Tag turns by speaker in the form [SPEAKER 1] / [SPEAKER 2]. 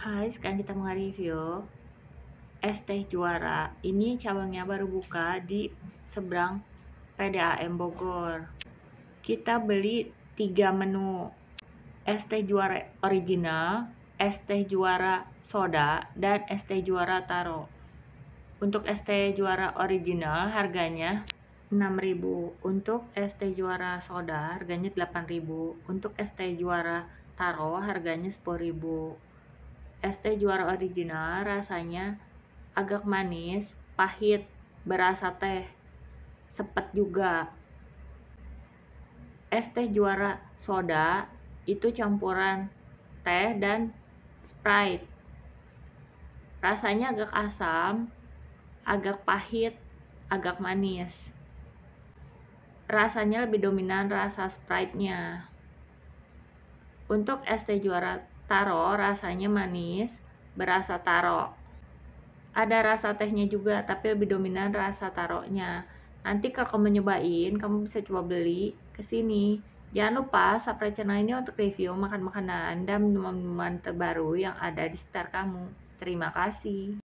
[SPEAKER 1] Hai, sekarang kita review es teh juara. Ini cabangnya baru buka di seberang PDAM Bogor. Kita beli tiga menu. Es teh juara original, es teh juara soda, dan es teh juara taro. Untuk es teh juara original harganya 6.000. Untuk es teh juara soda harganya 8.000. Untuk es teh juara taro harganya 10.000 es teh juara original rasanya agak manis, pahit, berasa teh, sepet juga. Es teh juara soda itu campuran teh dan Sprite. Rasanya agak asam, agak pahit, agak manis. Rasanya lebih dominan rasa Sprite-nya. Untuk es teh juara taro rasanya manis, berasa taro. Ada rasa tehnya juga, tapi lebih dominan rasa taronya. Nanti kalau kamu nyobain, kamu bisa coba beli ke sini. Jangan lupa subscribe channel ini untuk review makan-makanan dan minuman-minuman terbaru yang ada di sekitar kamu. Terima kasih.